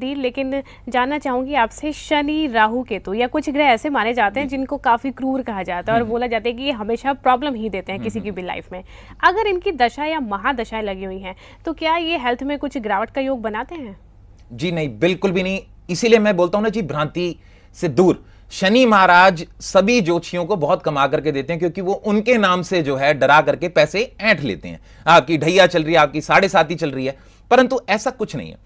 दी लेकिन जानना चाहूंगी आपसे शनि राहु केतु या कुछ ग्रह ऐसे माने जाते हैं जिनको काफी क्रूर कहा जाता है और हम्म। बोला जाता है कि ये हमेशा प्रॉब्लम ही देते हैं हम्म, किसी हम्म। की भी लाइफ में अगर इनकी दशा या महादशाएं लगी हुई हैं तो क्या ये हेल्थ में कुछ गिरावट का योग बनाते हैं जी नहीं बिल्कुल भी नहीं इसीलिए मैं बोलता हूँ ना जी भ्रांति से दूर शनि महाराज सभी जोशियों को बहुत कमा करके देते हैं क्योंकि वो उनके नाम से जो है डरा करके पैसे ऐंठ लेते हैं आपकी ढैया चल रही है आपकी साढ़े साथी चल रही है परंतु ऐसा कुछ नहीं है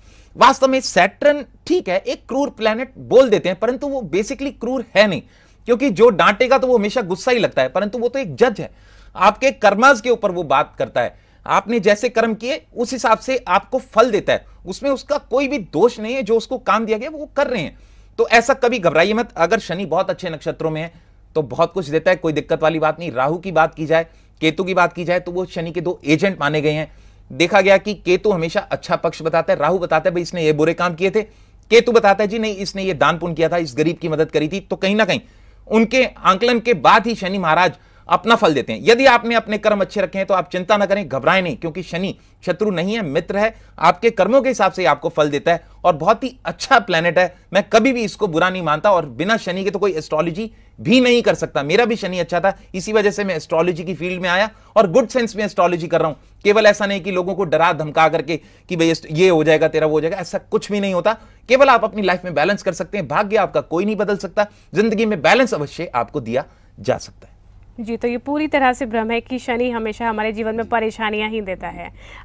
वास्तव में सैटर्न ठीक है एक क्रूर प्लैनेट बोल देते हैं परंतु वो बेसिकली क्रूर है नहीं क्योंकि जो डांटेगा तो वो हमेशा गुस्सा ही लगता है परंतु वो तो एक जज है आपके कर्मज के ऊपर वो बात करता है आपने जैसे कर्म किए उस हिसाब से आपको फल देता है उसमें उसका कोई भी दोष नहीं है जो उसको काम दिया गया वो कर रहे हैं तो ऐसा कभी घबराइए मत अगर शनि बहुत अच्छे नक्षत्रों में है तो बहुत कुछ देता है कोई दिक्कत वाली बात नहीं राहु की बात की जाए केतु की बात की जाए तो वो शनि के दो एजेंट माने गए हैं देखा गया कि केतु हमेशा अच्छा पक्ष बताता है राहु बताता है भाई इसने ये बुरे काम किए थे केतु बताता है जी नहीं इसने ये दान पुण्य किया था इस गरीब की मदद करी थी तो कहीं ना कहीं उनके आंकलन के बाद ही शनि महाराज अपना फल देते हैं यदि आपने अपने कर्म अच्छे रखे हैं तो आप चिंता ना करें घबराएं नहीं क्योंकि शनि शत्रु नहीं है मित्र है आपके कर्मों के हिसाब से आपको फल देता है और बहुत ही अच्छा प्लेनेट है मैं कभी भी इसको बुरा नहीं मानता और बिना शनि के तो कोई एस्ट्रोलॉजी भी नहीं कर सकता मेरा भी शनि अच्छा था इसी वजह से मैं एस्ट्रोलॉजी की फील्ड में आया और गुड सेंस में एस्ट्रोलॉजी कर रहा हूं केवल ऐसा नहीं कि लोगों को डरा धमका करके कि भाई ये हो जाएगा तेरा वो हो जाएगा ऐसा कुछ भी नहीं होता केवल आप अपनी लाइफ में बैलेंस कर सकते हैं भाग्य आपका कोई नहीं बदल सकता जिंदगी में बैलेंस अवश्य आपको दिया जा सकता है जी तो ये पूरी तरह से भ्रम है कि शनि हमेशा हमारे जीवन में परेशानियां ही देता है